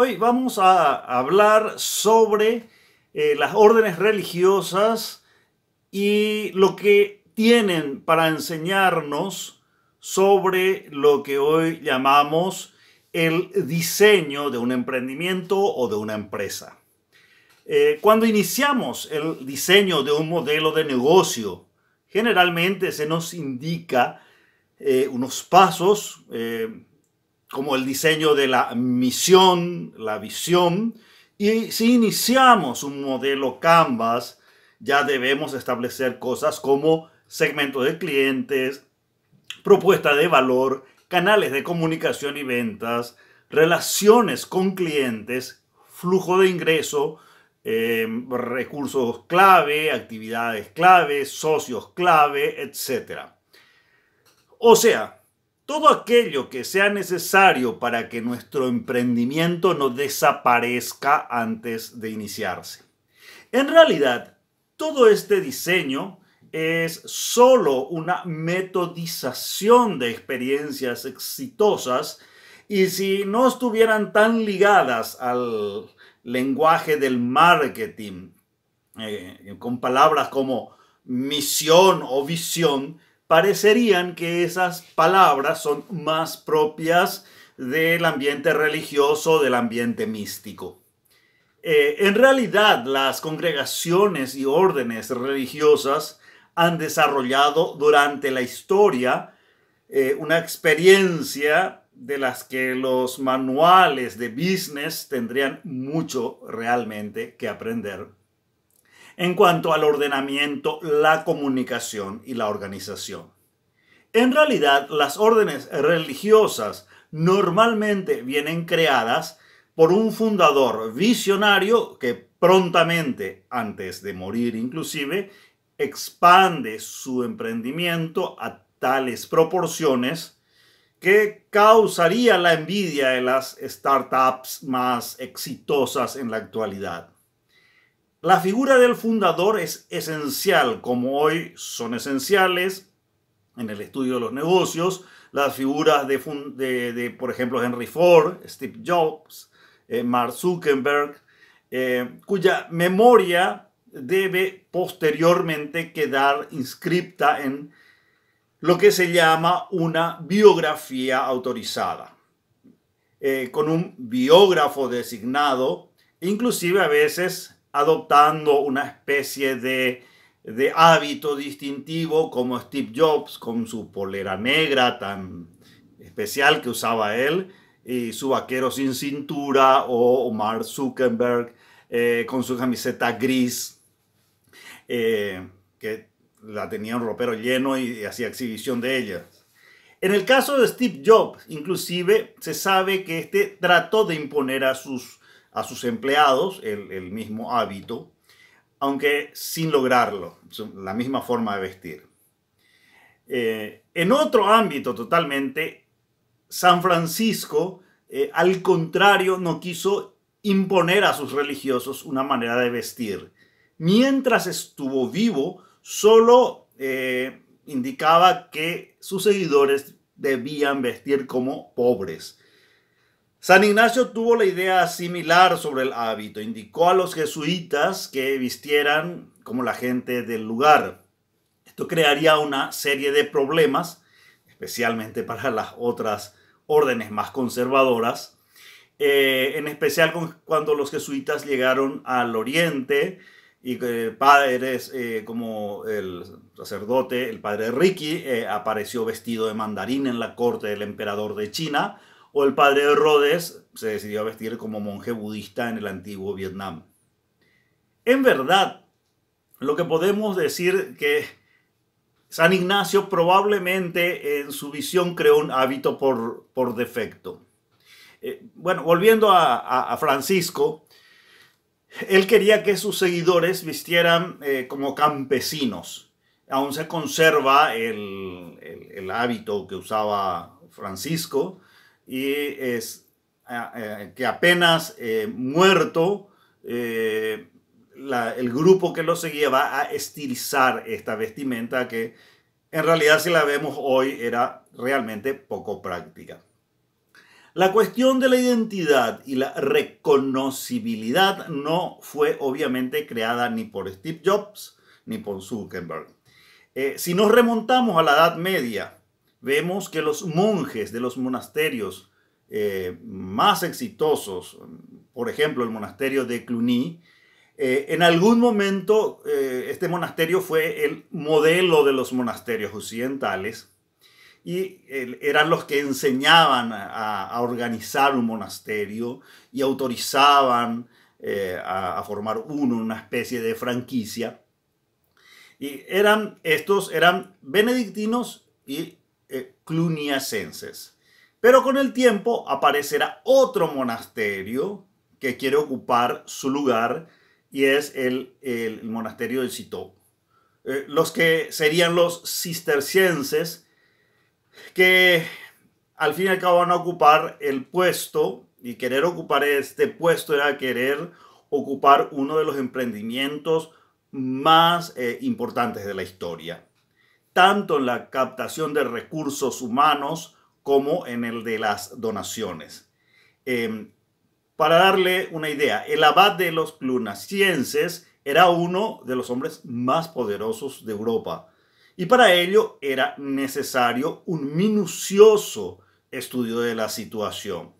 Hoy vamos a hablar sobre eh, las órdenes religiosas y lo que tienen para enseñarnos sobre lo que hoy llamamos el diseño de un emprendimiento o de una empresa. Eh, cuando iniciamos el diseño de un modelo de negocio, generalmente se nos indica eh, unos pasos, como el diseño de la misión, la visión. Y si iniciamos un modelo Canvas, ya debemos establecer cosas como segmentos de clientes, propuesta de valor, canales de comunicación y ventas, relaciones con clientes, flujo de ingreso, em, recursos clave, actividades clave, socios clave, etc. O sea, todo aquello que sea necesario para que nuestro emprendimiento no desaparezca antes de iniciarse. En realidad, todo este diseño es solo una metodización de experiencias exitosas y si no estuvieran tan ligadas al lenguaje del marketing, eh, con palabras como misión o visión, parecerían que esas palabras son más propias del ambiente religioso, del ambiente místico. Eh, en realidad, las congregaciones y órdenes religiosas han desarrollado durante la historia eh, una experiencia de las que los manuales de business tendrían mucho realmente que aprender en cuanto al ordenamiento, la comunicación y la organización. En realidad, las órdenes religiosas normalmente vienen creadas por un fundador visionario que prontamente, antes de morir inclusive, expande su emprendimiento a tales proporciones que causaría la envidia de las startups más exitosas en la actualidad. La figura del fundador es esencial, como hoy son esenciales en el estudio de los negocios las figuras de, por ejemplo, Henry Ford, Steve Jobs, eh, Mark Zuckerberg, eh, cuya memoria debe posteriormente quedar inscripta en lo que se llama una biografía autorizada, eh, con un biógrafo designado, inclusive a veces adoptando una especie de, hábito distintivo como Steve Jobs con su polera negra tan especial que usaba él y su vaquero sin cintura o Mark Zuckerberg eh, con su camiseta gris eh, que la tenía un ropero lleno y, y hacía exhibición de ella. En el caso de Steve Jobs, inclusive se sabe que este trató de imponer a sus a sus empleados el, mismo hábito, aunque sin lograrlo, la misma forma de vestir. Eh, en otro ámbito totalmente, San Francisco, eh, al contrario, no quiso imponer a sus religiosos una manera de vestir. Mientras estuvo vivo, solo eh, indicaba que sus seguidores debían vestir como pobres. San Ignacio tuvo la idea similar sobre el hábito. Indicó a los jesuitas que vistieran como la gente del lugar. Esto crearía una serie de problemas, especialmente para las otras órdenes más conservadoras, eh, en especial cuando los jesuitas llegaron al oriente y padres eh, como el sacerdote, el padre Ricky, eh, apareció vestido de mandarín en la corte del emperador de China o el padre de Rhodes se decidió a vestir como monje budista en el antiguo Vietnam. En verdad, lo que podemos decir que San Ignacio probablemente en su visión creó un hábito por, defecto. Eh, bueno, volviendo a, Francisco, él quería que sus seguidores vistieran eh, como campesinos. Aún se conserva el hábito que usaba Francisco, y es que apenas eh, muerto, eh, el grupo que lo seguía va a estilizar esta vestimenta que en realidad si la vemos hoy era realmente poco práctica. La cuestión de la identidad y la reconocibilidad no fue obviamente creada ni por Steve Jobs ni por Zuckerberg. Eh, si nos remontamos a la Edad Media, vemos que los monjes de los monasterios eh, más exitosos, por ejemplo el monasterio de Cluny, eh, en algún momento eh, este monasterio fue el modelo de los monasterios occidentales y eran los que enseñaban a, organizar un monasterio y autorizaban a, a formar uno, una especie de franquicia. Y eran, estos eran benedictinos y eh, cluniacenses. Pero con el tiempo aparecerá otro monasterio que quiere ocupar su lugar y es el, monasterio de Citó. Eh, los que serían los cistercienses que al fin y al cabo van a ocupar el puesto y querer ocupar este puesto era querer ocupar uno de los emprendimientos más eh, importantes de la historia tanto en la captación de recursos humanos como en el de las donaciones. Em, para darle una idea, el abad de los clunacienses era uno de los hombres más poderosos de Europa y para ello era necesario un minucioso estudio de la situación.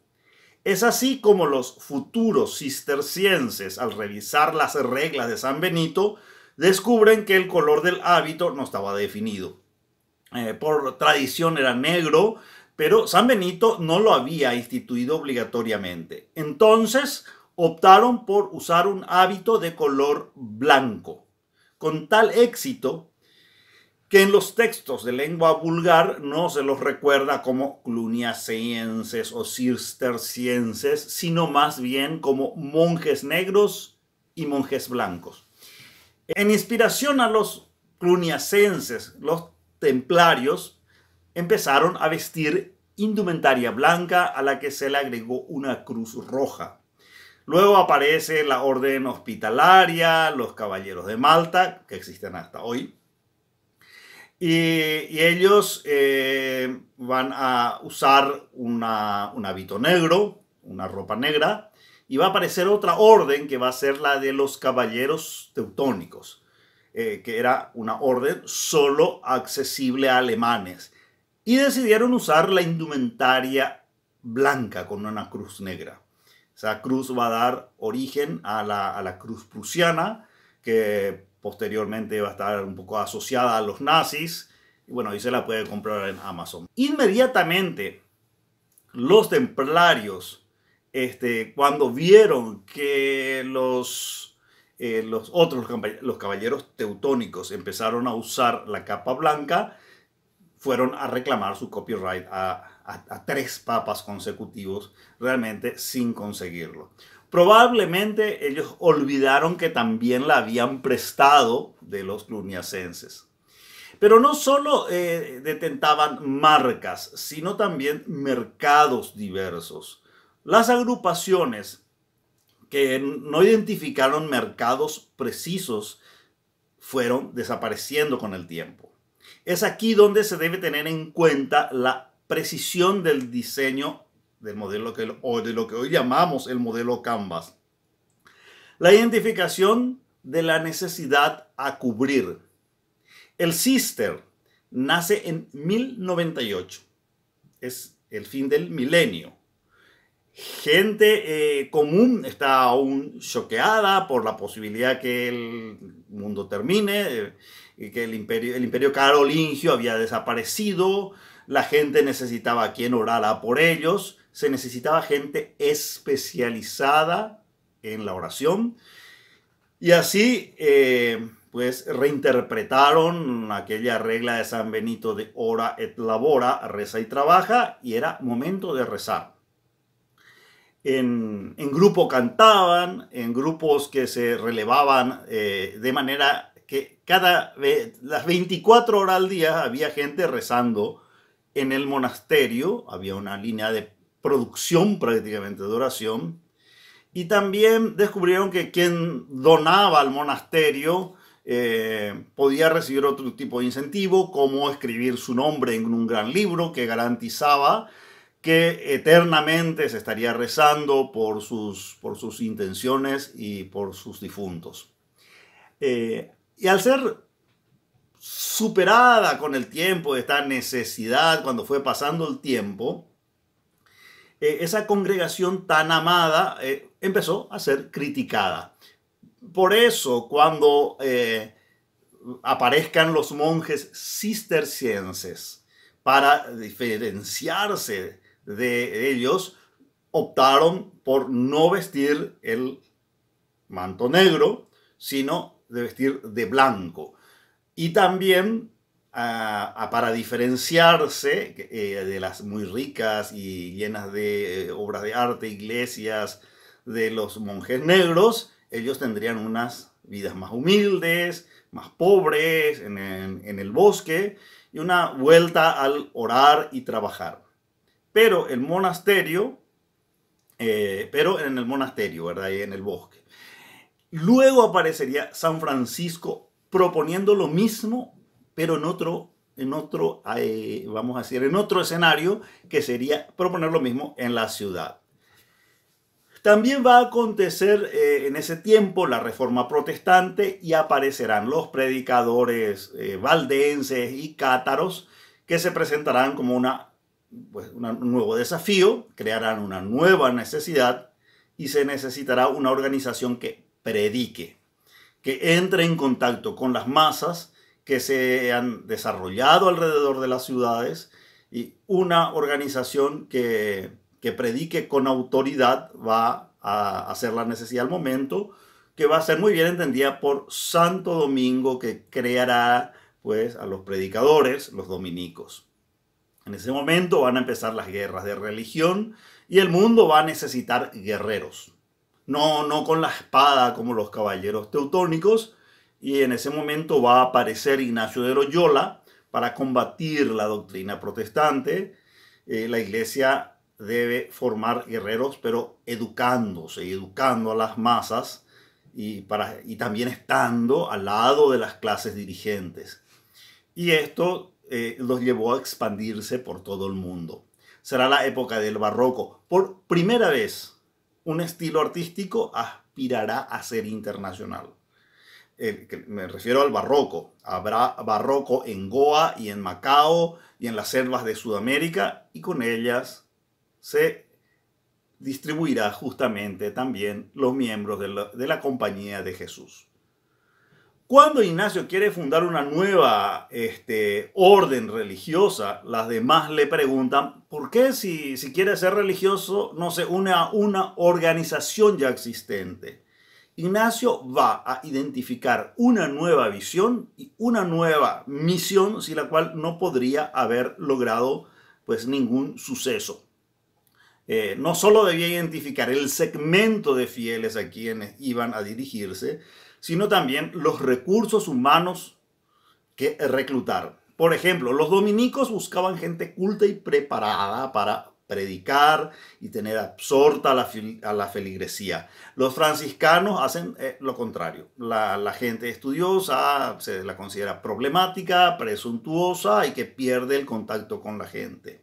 Es así como los futuros cistercienses, al revisar las reglas de San Benito, descubren que el color del hábito no estaba definido. Eh, por tradición era negro, pero San Benito no lo había instituido obligatoriamente. Entonces optaron por usar un hábito de color blanco, con tal éxito que en los textos de lengua vulgar no se los recuerda como cluniacenses o cistercienses, sino más bien como monjes negros y monjes blancos. En inspiración a los cluniacenses, los templarios empezaron a vestir indumentaria blanca a la que se le agregó una cruz roja. Luego aparece la orden hospitalaria, los caballeros de Malta, que existen hasta hoy. Y, ellos eh, van a usar un hábito negro, una ropa negra, y va a aparecer otra orden que va a ser la de los caballeros teutónicos, eh, que era una orden solo accesible a alemanes. Y decidieron usar la indumentaria blanca con una cruz negra. Esa cruz va a dar origen a la, a la cruz prusiana, que posteriormente va a estar un poco asociada a los nazis. Y bueno, ahí se la puede comprar en Amazon. Inmediatamente, los templarios este, cuando vieron que los, eh, otros, los caballeros teutónicos, empezaron a usar la capa blanca, fueron a reclamar su copyright a, tres papas consecutivos, realmente sin conseguirlo. Probablemente ellos olvidaron que también la habían prestado de los cluniacenses. Pero no solo eh, detentaban marcas, sino también mercados diversos. Las agrupaciones que no identificaron mercados precisos fueron desapareciendo con el tiempo. Es aquí donde se debe tener en cuenta la precisión del diseño del modelo que, o de lo que hoy llamamos el modelo Canvas. La identificación de la necesidad a cubrir. El Sister nace en 1098. Es el fin del milenio. Gente eh, común está aún choqueada por la posibilidad que el mundo termine, eh, y que el imperio, el imperio carolingio había desaparecido, la gente necesitaba a quien orara por ellos, se necesitaba gente especializada en la oración. Y así, eh, pues, reinterpretaron aquella regla de San Benito de ora et labora, reza y trabaja, y era momento de rezar en, grupo cantaban, en grupos que se relevaban eh, de manera que cada las 24 horas al día había gente rezando en el monasterio, había una línea de producción prácticamente de oración, y también descubrieron que quien donaba al monasterio eh, podía recibir otro tipo de incentivo, como escribir su nombre en un gran libro que garantizaba que eternamente se estaría rezando por sus, por sus intenciones y por sus difuntos. Eh, y al ser superada con el tiempo esta necesidad, cuando fue pasando el tiempo, eh, esa congregación tan amada eh, empezó a ser criticada. Por eso, cuando aparezcan los monjes cistercienses, para diferenciarse de ellos optaron por no vestir el manto negro, sino de vestir de blanco. Y también ah, ah, para diferenciarse eh, de las muy ricas y llenas de eh, obras de arte, iglesias, de los monjes negros, ellos tendrían unas vidas más humildes, más pobres, en el bosque, y una vuelta al orar y trabajar pero el monasterio, eh, pero en el monasterio, ¿verdad? en el bosque. Luego aparecería San Francisco proponiendo lo mismo, pero en otro, en otro, eh, vamos a decir, en otro escenario que sería proponer lo mismo en la ciudad. También va a acontecer eh, en ese tiempo la reforma protestante y aparecerán los predicadores valdenses y cátaros que se presentarán como una pues, un nuevo desafío, crearán una nueva necesidad y se necesitará una organización que predique, que entre en contacto con las masas que se han desarrollado alrededor de las ciudades y una organización que, que predique con autoridad va a hacer la necesidad al momento, que va a ser muy bien entendida por Santo Domingo, que creará pues a los predicadores, los dominicos. En ese momento van a empezar las guerras de religión y el mundo va a necesitar guerreros. No, no con la espada como los caballeros teutónicos. Y en ese momento va a aparecer Ignacio de Loyola para combatir la doctrina protestante. Eh, la iglesia debe formar guerreros, pero educándose, y educando a las masas y, para, y también estando al lado de las clases dirigentes. Y esto eh, los llevó a expandirse por todo el mundo. Será la época del barroco. Por primera vez, un estilo artístico aspirará a ser internacional. me refiero al barroco. Habrá barroco en Goa y en Macao y en las selvas de Sudamérica y con ellas se distribuirá justamente también los miembros de la compañía de Jesús. Cuando Ignacio quiere fundar una nueva este, orden religiosa, las demás le preguntan, ¿por qué si, quiere ser religioso no se une a una organización ya existente? Ignacio va a identificar una nueva visión y una nueva misión sin la cual no podría haber logrado pues ningún suceso. Eh, no solo debía identificar el segmento de fieles a quienes iban a dirigirse, sino también los recursos humanos que reclutar. Por ejemplo, los dominicos buscaban gente culta y preparada para predicar y tener absorta a la, feligresía. Los franciscanos hacen eh, lo contrario. La, gente estudiosa se la considera problemática, presuntuosa y que pierde el contacto con la gente.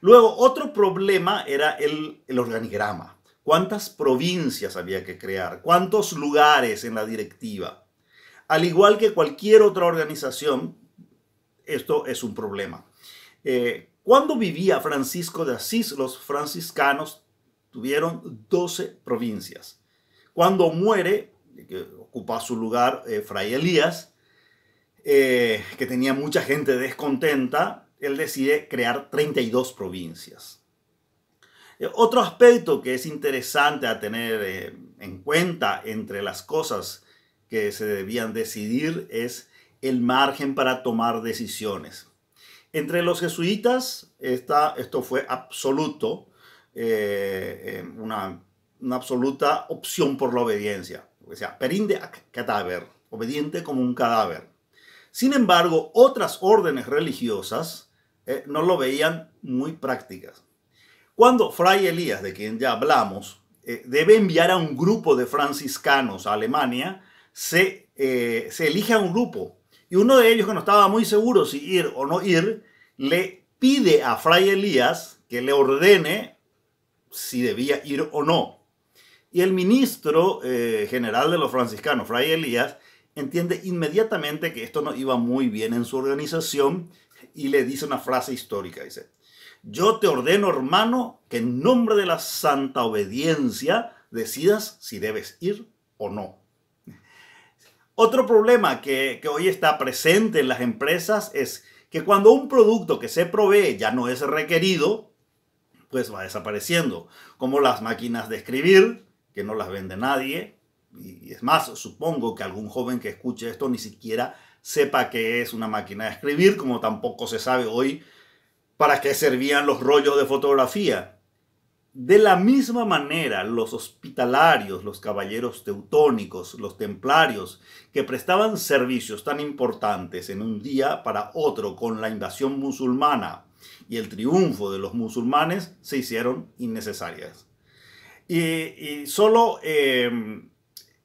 Luego, otro problema era el organigrama cuántas provincias había que crear, cuántos lugares en la directiva. Al igual que cualquier otra organización, esto es un problema. Eh, cuando vivía Francisco de Asís, los franciscanos tuvieron 12 provincias. Cuando muere, que ocupa su lugar eh, Fray Elías, eh, que tenía mucha gente descontenta, él decide crear 32 provincias. Eh, otro aspecto que es interesante a tener eh, en cuenta entre las cosas que se debían decidir es el margen para tomar decisiones. Entre los jesuitas esto fue absoluto, eh, una, absoluta opción por la obediencia. O sea, perinde a cadáver, obediente como un cadáver. Sin embargo, otras órdenes religiosas no lo veían muy prácticas. Cuando Fray Elías, de quien ya hablamos, eh, debe enviar a un grupo de franciscanos a Alemania, eh, se, elige a un grupo. Y uno de ellos, que no estaba muy seguro si ir o no ir, le pide a Fray Elías que le ordene si debía ir o no. Y el ministro eh, general de los franciscanos, Fray Elías, entiende inmediatamente que esto no iba muy bien en su organización y le dice una frase histórica, dice, yo te ordeno, hermano, que en nombre de la santa obediencia decidas si debes ir o no. Otro problema que, hoy está presente en las empresas es que cuando un producto que se provee ya no es requerido, pues va desapareciendo, como las máquinas de escribir, que no las vende nadie, y es más, supongo que algún joven que escuche esto ni siquiera sepa que es una máquina de escribir, como tampoco se sabe hoy para qué servían los rollos de fotografía. De la misma manera, los hospitalarios, los caballeros teutónicos, los templarios, que prestaban servicios tan importantes en un día para otro con la invasión musulmana y el triunfo de los musulmanes, se hicieron innecesarias. Y, solo, em,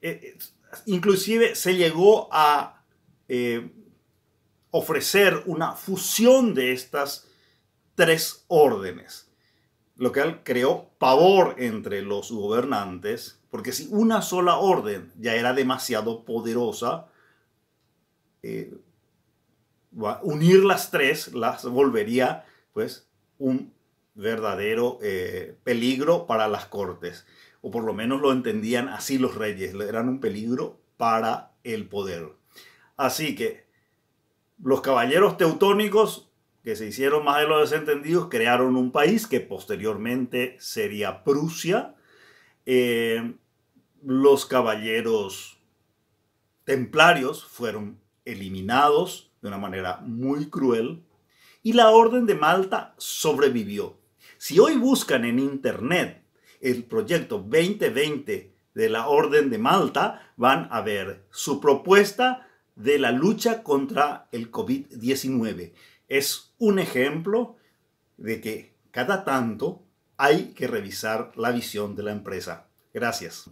eh, eh, inclusive se llegó a eh, ofrecer una fusión de estas tres órdenes, lo que creó pavor entre los gobernantes, porque si una sola orden ya era demasiado poderosa, eh, unir las tres las volvería pues un verdadero eh, peligro para las cortes, o por lo menos lo entendían así los reyes, eran un peligro para el poder. Así que los caballeros teutónicos que se hicieron más de los desentendidos, crearon un país que posteriormente sería Prusia. Eh, los caballeros templarios fueron eliminados de una manera muy cruel y la Orden de Malta sobrevivió. Si hoy buscan en Internet el proyecto 2020 de la Orden de Malta, van a ver su propuesta de la lucha contra el COVID-19. Es un ejemplo de que cada tanto hay que revisar la visión de la empresa. Gracias.